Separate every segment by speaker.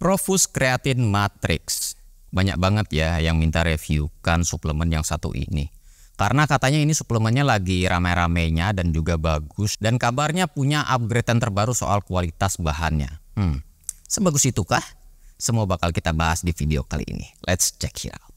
Speaker 1: Profus Creatine Matrix. Banyak banget ya yang minta reviewkan suplemen yang satu ini. Karena katanya ini suplemennya lagi rame-ramenya dan juga bagus. Dan kabarnya punya upgradean terbaru soal kualitas bahannya. Hmm, sebagus itukah? Semua bakal kita bahas di video kali ini. Let's check it out.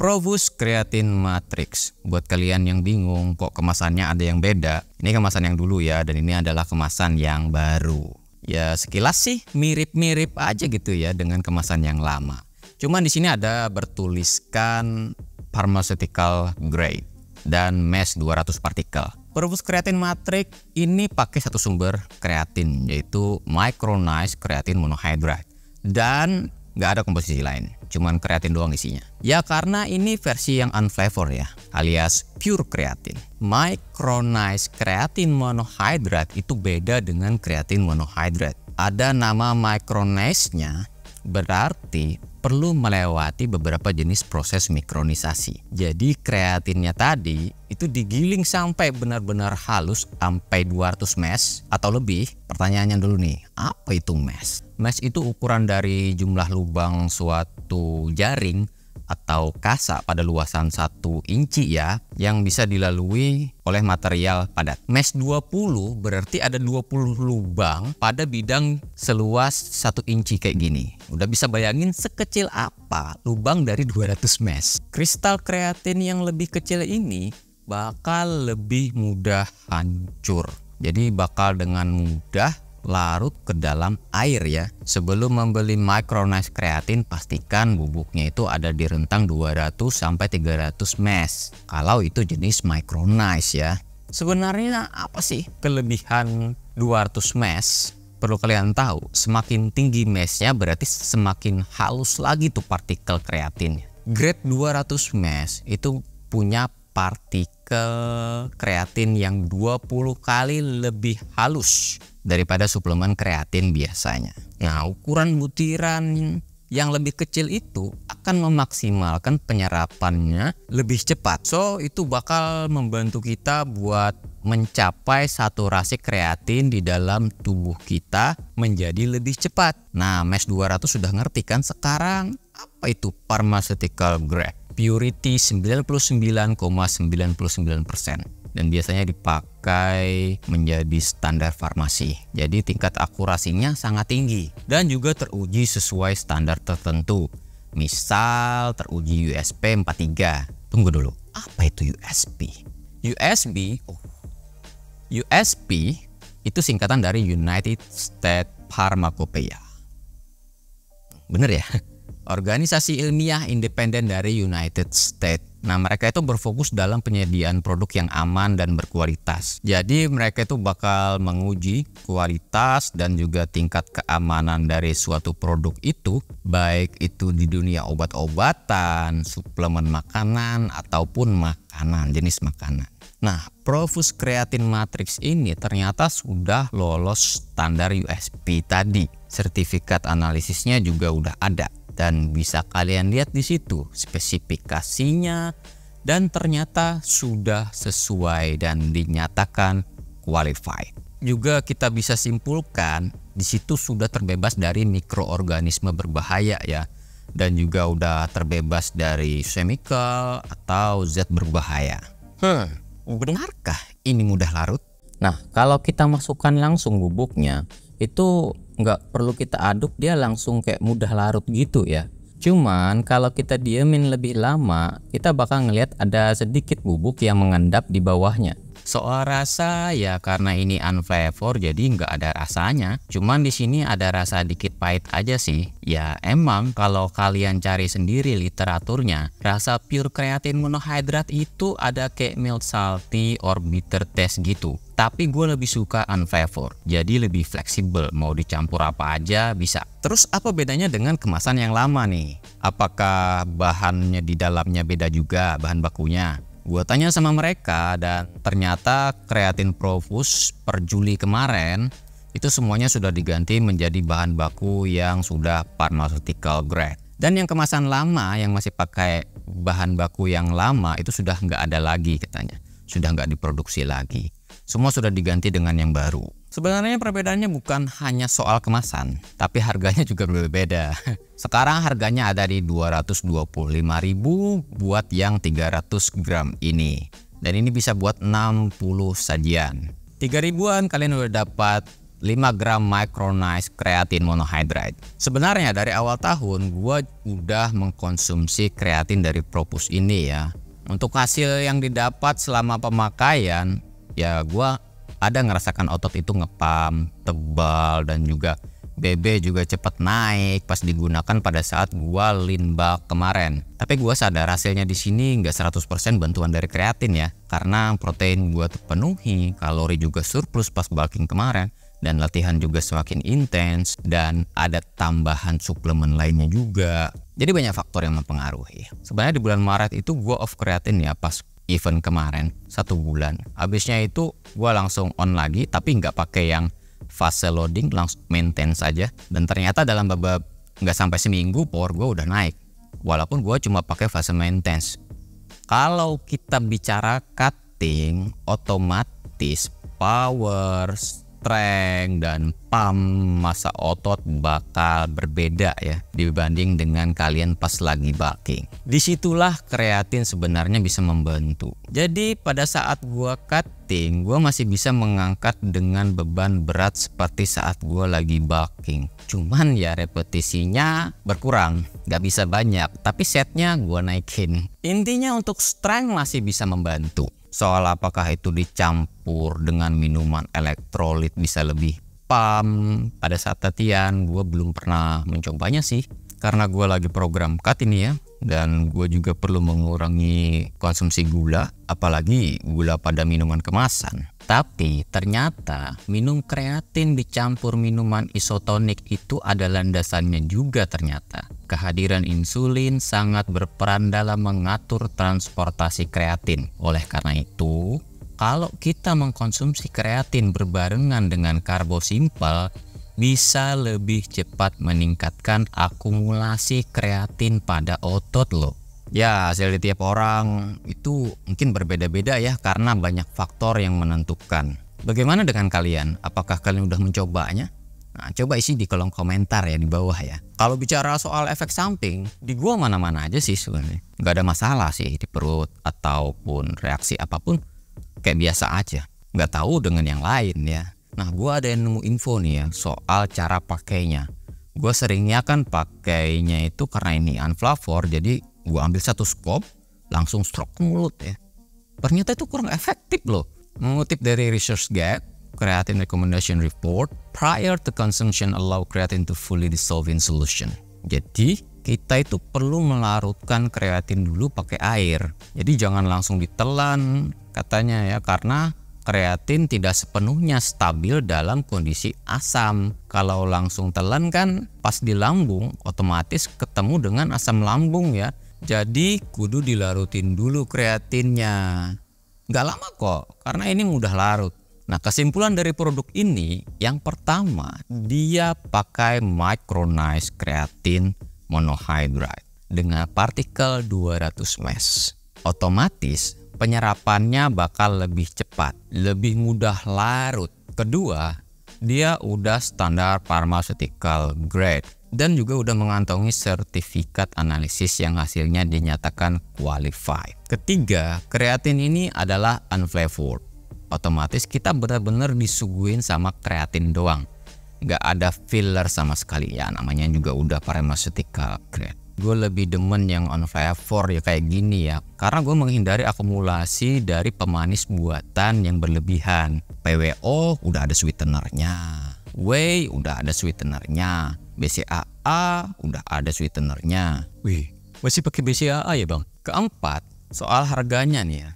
Speaker 1: Provus Creatine Matrix. Buat kalian yang bingung kok kemasannya ada yang beda, ini kemasan yang dulu ya dan ini adalah kemasan yang baru. Ya sekilas sih mirip-mirip aja gitu ya dengan kemasan yang lama. Cuman di sini ada bertuliskan pharmaceutical grade dan mesh 200 partikel. Provus Creatine Matrix ini pakai satu sumber kreatin yaitu micronized creatine monohydrate dan nggak ada komposisi lain cuman kreatin doang isinya. Ya karena ini versi yang unflavor ya, alias pure kreatin. Micronized kreatin monohydrate itu beda dengan kreatin monohydrate. Ada nama micronized-nya berarti perlu melewati beberapa jenis proses mikronisasi. Jadi kreatinnya tadi itu digiling sampai benar-benar halus sampai 200 mes atau lebih. Pertanyaannya dulu nih, apa itu mes? Mes itu ukuran dari jumlah lubang suatu jaring atau kasa pada luasan 1 inci ya yang bisa dilalui oleh material padat. Mesh 20 berarti ada 20 lubang pada bidang seluas 1 inci kayak gini. Udah bisa bayangin sekecil apa lubang dari 200 mesh. Kristal kreatin yang lebih kecil ini bakal lebih mudah hancur. Jadi bakal dengan mudah larut ke dalam air ya. Sebelum membeli micronized kreatin, pastikan bubuknya itu ada di rentang 200 sampai 300 mesh. Kalau itu jenis micronized ya. Sebenarnya apa sih kelebihan 200 mesh? Perlu kalian tahu, semakin tinggi meshnya berarti semakin halus lagi tuh partikel kreatinnya. Grade 200 mesh itu punya partikel ke kreatin yang 20 kali lebih halus daripada suplemen kreatin biasanya. Nah, ukuran butiran yang lebih kecil itu akan memaksimalkan penyerapannya lebih cepat. So, itu bakal membantu kita buat mencapai saturasi kreatin di dalam tubuh kita menjadi lebih cepat. Nah, MES 200 sudah ngerti kan sekarang apa itu pharmaceutical grade? purity 99,99% dan biasanya dipakai menjadi standar farmasi. Jadi tingkat akurasinya sangat tinggi dan juga teruji sesuai standar tertentu. Misal teruji USP 43. Tunggu dulu, apa itu USP? USB, oh. USP itu singkatan dari United States Pharmacopeia. Bener ya? organisasi ilmiah independen dari United States. Nah, mereka itu berfokus dalam penyediaan produk yang aman dan berkualitas. Jadi, mereka itu bakal menguji kualitas dan juga tingkat keamanan dari suatu produk itu, baik itu di dunia obat-obatan, suplemen makanan, ataupun makanan, jenis makanan. Nah, Profus Creatine Matrix ini ternyata sudah lolos standar USP tadi. Sertifikat analisisnya juga udah ada dan bisa kalian lihat di situ spesifikasinya dan ternyata sudah sesuai dan dinyatakan qualified. Juga kita bisa simpulkan di situ sudah terbebas dari mikroorganisme berbahaya ya dan juga udah terbebas dari semikal atau zat berbahaya. Hmm, benarkah ini mudah larut? Nah, kalau kita masukkan langsung bubuknya, itu nggak perlu kita aduk dia langsung kayak mudah larut gitu ya cuman kalau kita diemin lebih lama kita bakal ngelihat ada sedikit bubuk yang mengendap di bawahnya Soal rasa ya karena ini unflavor jadi nggak ada rasanya. Cuman di sini ada rasa dikit pahit aja sih. Ya emang kalau kalian cari sendiri literaturnya, rasa pure creatine monohydrate itu ada kayak milk salty or bitter taste gitu tapi gue lebih suka unflavor jadi lebih fleksibel mau dicampur apa aja bisa terus apa bedanya dengan kemasan yang lama nih apakah bahannya di dalamnya beda juga bahan bakunya Gue tanya sama mereka dan ternyata kreatin profus per Juli kemarin itu semuanya sudah diganti menjadi bahan baku yang sudah pharmaceutical grade. Dan yang kemasan lama yang masih pakai bahan baku yang lama itu sudah nggak ada lagi katanya. Sudah nggak diproduksi lagi. Semua sudah diganti dengan yang baru. Sebenarnya perbedaannya bukan hanya soal kemasan, tapi harganya juga berbeda. Sekarang harganya ada di 225.000 buat yang 300 gram ini. Dan ini bisa buat 60 sajian. 3 ribuan kalian udah dapat 5 gram micronized creatine monohydrate. Sebenarnya dari awal tahun gue udah mengkonsumsi kreatin dari Propus ini ya. Untuk hasil yang didapat selama pemakaian, ya gue ada ngerasakan otot itu ngepam, tebal dan juga BB juga cepat naik pas digunakan pada saat gua linbak kemarin. Tapi gua sadar hasilnya di sini nggak 100% bantuan dari kreatin ya, karena protein gua terpenuhi, kalori juga surplus pas bulking kemarin dan latihan juga semakin intens dan ada tambahan suplemen lainnya juga. Jadi banyak faktor yang mempengaruhi. Sebenarnya di bulan Maret itu gua off kreatin ya pas event kemarin satu bulan habisnya itu gue langsung on lagi tapi nggak pakai yang fase loading langsung maintain saja dan ternyata dalam babak nggak sampai seminggu power gue udah naik walaupun gue cuma pakai fase maintenance kalau kita bicara cutting otomatis power Strength dan pump masa otot bakal berbeda ya dibanding dengan kalian pas lagi bulking. Disitulah kreatin sebenarnya bisa membantu. Jadi pada saat gua cutting, gua masih bisa mengangkat dengan beban berat seperti saat gua lagi bulking. Cuman ya repetisinya berkurang, gak bisa banyak. Tapi setnya gua naikin. Intinya untuk strength masih bisa membantu. Soal apakah itu dicampur dengan minuman elektrolit bisa lebih pam pada saat latihan gue belum pernah mencobanya sih karena gue lagi program cut ini ya dan gue juga perlu mengurangi konsumsi gula apalagi gula pada minuman kemasan tapi ternyata minum kreatin dicampur minuman isotonik itu ada landasannya juga ternyata. Kehadiran insulin sangat berperan dalam mengatur transportasi kreatin. Oleh karena itu, kalau kita mengkonsumsi kreatin berbarengan dengan karbo simpel, bisa lebih cepat meningkatkan akumulasi kreatin pada otot loh. Ya, hasil di tiap orang itu mungkin berbeda-beda ya karena banyak faktor yang menentukan. Bagaimana dengan kalian? Apakah kalian sudah mencobanya? Nah, coba isi di kolom komentar ya di bawah ya. Kalau bicara soal efek samping, di gua mana-mana aja sih sebenarnya. Gak ada masalah sih di perut ataupun reaksi apapun kayak biasa aja. Gak tahu dengan yang lain ya. Nah, gua ada yang nemu info nih ya soal cara pakainya. Gua seringnya kan pakainya itu karena ini unflavor jadi gue ambil satu scope langsung stroke mulut ya ternyata itu kurang efektif loh mengutip dari research gap creatine recommendation report prior to consumption allow creatine to fully dissolve in solution jadi kita itu perlu melarutkan kreatin dulu pakai air jadi jangan langsung ditelan katanya ya karena kreatin tidak sepenuhnya stabil dalam kondisi asam kalau langsung telan kan pas di lambung otomatis ketemu dengan asam lambung ya jadi kudu dilarutin dulu kreatinnya. Gak lama kok, karena ini mudah larut. Nah kesimpulan dari produk ini, yang pertama dia pakai micronized kreatin monohydrate dengan partikel 200 mesh. Otomatis penyerapannya bakal lebih cepat, lebih mudah larut. Kedua, dia udah standar pharmaceutical grade dan juga udah mengantongi sertifikat analisis yang hasilnya dinyatakan qualified. Ketiga, kreatin ini adalah unflavored. Otomatis kita benar-benar disuguhin sama kreatin doang. Nggak ada filler sama sekali ya, namanya juga udah pharmaceutical grade gue lebih demen yang on flavor ya kayak gini ya karena gue menghindari akumulasi dari pemanis buatan yang berlebihan PWO udah ada sweetenernya Whey udah ada sweetenernya BCAA udah ada sweetenernya wih masih pakai BCAA ya bang keempat soal harganya nih ya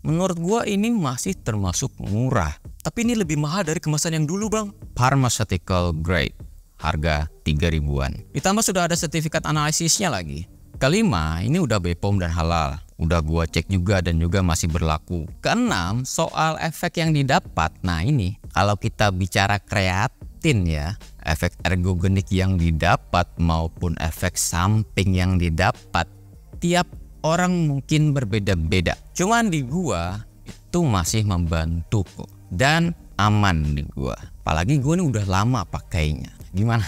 Speaker 1: menurut gue ini masih termasuk murah tapi ini lebih mahal dari kemasan yang dulu bang pharmaceutical grade harga 3 ribuan. Ditambah sudah ada sertifikat analisisnya lagi. Kelima, ini udah BPOM dan halal. Udah gua cek juga dan juga masih berlaku. Keenam, soal efek yang didapat. Nah ini, kalau kita bicara kreatin ya, efek ergogenik yang didapat maupun efek samping yang didapat, tiap orang mungkin berbeda-beda. Cuman di gua itu masih membantu kok. Dan aman di gua. Apalagi gua ini udah lama pakainya. Gimana?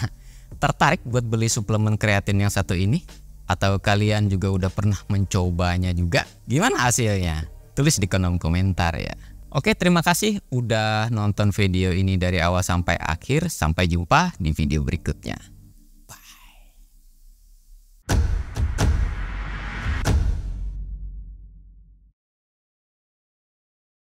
Speaker 1: Tertarik buat beli suplemen kreatin yang satu ini? Atau kalian juga udah pernah mencobanya juga? Gimana hasilnya? Tulis di kolom komentar ya. Oke, terima kasih udah nonton video ini dari awal sampai akhir. Sampai jumpa di video berikutnya.